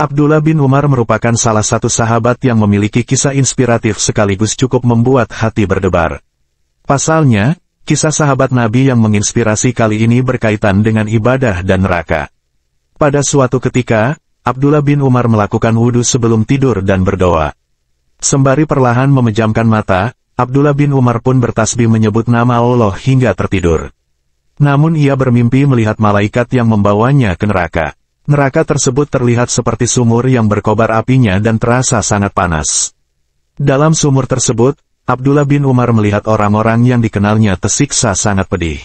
Abdullah bin Umar merupakan salah satu sahabat yang memiliki kisah inspiratif sekaligus cukup membuat hati berdebar. Pasalnya, kisah sahabat Nabi yang menginspirasi kali ini berkaitan dengan ibadah dan neraka. Pada suatu ketika, Abdullah bin Umar melakukan wudhu sebelum tidur dan berdoa. Sembari perlahan memejamkan mata, Abdullah bin Umar pun bertasbih menyebut nama Allah hingga tertidur. Namun ia bermimpi melihat malaikat yang membawanya ke neraka. Neraka tersebut terlihat seperti sumur yang berkobar apinya dan terasa sangat panas. Dalam sumur tersebut, Abdullah bin Umar melihat orang-orang yang dikenalnya tersiksa sangat pedih.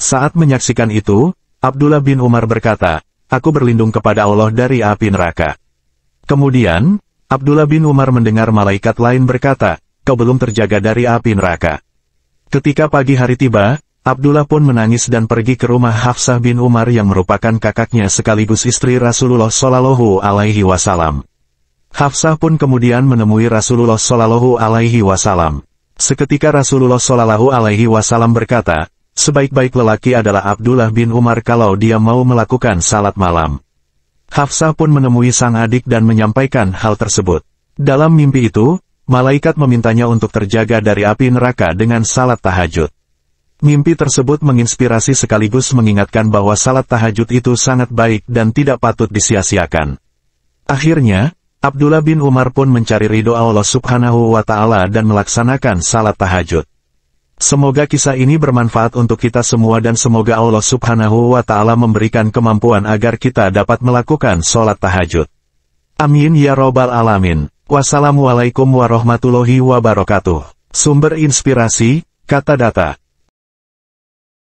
Saat menyaksikan itu, Abdullah bin Umar berkata, Aku berlindung kepada Allah dari api neraka. Kemudian, Abdullah bin Umar mendengar malaikat lain berkata, Kau belum terjaga dari api neraka. Ketika pagi hari tiba, Abdullah pun menangis dan pergi ke rumah Hafsah bin Umar yang merupakan kakaknya sekaligus istri Rasulullah Shallallahu Alaihi Wasallam. Hafsah pun kemudian menemui Rasulullah Shallallahu Alaihi Wasallam. Seketika Rasulullah Shallallahu Alaihi Wasallam berkata, sebaik-baik lelaki adalah Abdullah bin Umar kalau dia mau melakukan salat malam. Hafsah pun menemui sang adik dan menyampaikan hal tersebut. Dalam mimpi itu, malaikat memintanya untuk terjaga dari api neraka dengan salat tahajud. Mimpi tersebut menginspirasi sekaligus mengingatkan bahwa salat tahajud itu sangat baik dan tidak patut disia-siakan. Akhirnya, Abdullah bin Umar pun mencari ridho Allah subhanahu wa ta'ala dan melaksanakan salat tahajud. Semoga kisah ini bermanfaat untuk kita semua dan semoga Allah subhanahu wa ta'ala memberikan kemampuan agar kita dapat melakukan salat tahajud. Amin ya robbal alamin. Wassalamualaikum warahmatullahi wabarakatuh. Sumber inspirasi, kata data.